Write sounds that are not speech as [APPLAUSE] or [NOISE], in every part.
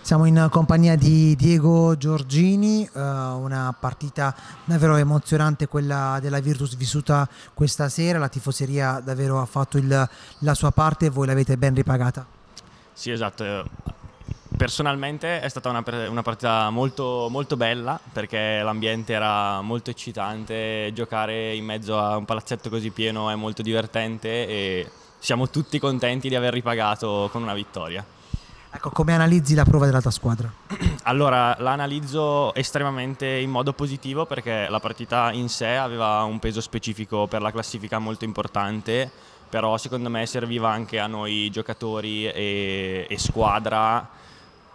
Siamo in compagnia di Diego Giorgini, eh, una partita davvero emozionante quella della Virtus vissuta questa sera, la tifoseria davvero ha fatto il, la sua parte e voi l'avete ben ripagata. Sì esatto, personalmente è stata una, una partita molto, molto bella perché l'ambiente era molto eccitante, giocare in mezzo a un palazzetto così pieno è molto divertente e siamo tutti contenti di aver ripagato con una vittoria. Ecco, come analizzi la prova della tua squadra? [CLEARS THROAT] Allora, la analizzo estremamente in modo positivo perché la partita in sé aveva un peso specifico per la classifica molto importante, però secondo me serviva anche a noi giocatori e, e squadra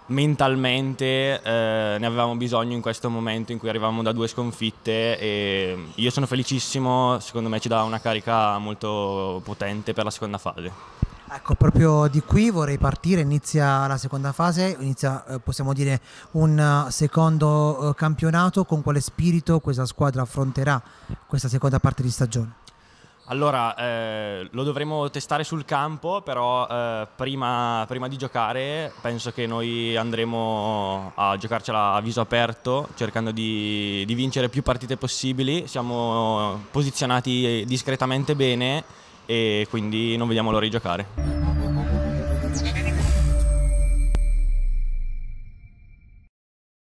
mentalmente eh, ne avevamo bisogno in questo momento in cui arrivavamo da due sconfitte e io sono felicissimo, secondo me ci dà una carica molto potente per la seconda fase. Ecco, proprio di qui vorrei partire, inizia la seconda fase, inizia eh, possiamo dire un eh, secondo eh, campionato, con quale spirito questa squadra affronterà questa seconda parte di stagione? Allora, eh, lo dovremo testare sul campo, però eh, prima, prima, di giocare penso che noi andremo a giocarcela a viso aperto, cercando di, di vincere più partite possibili. Siamo posizionati discretamente bene e quindi non vediamo l'ora di giocare.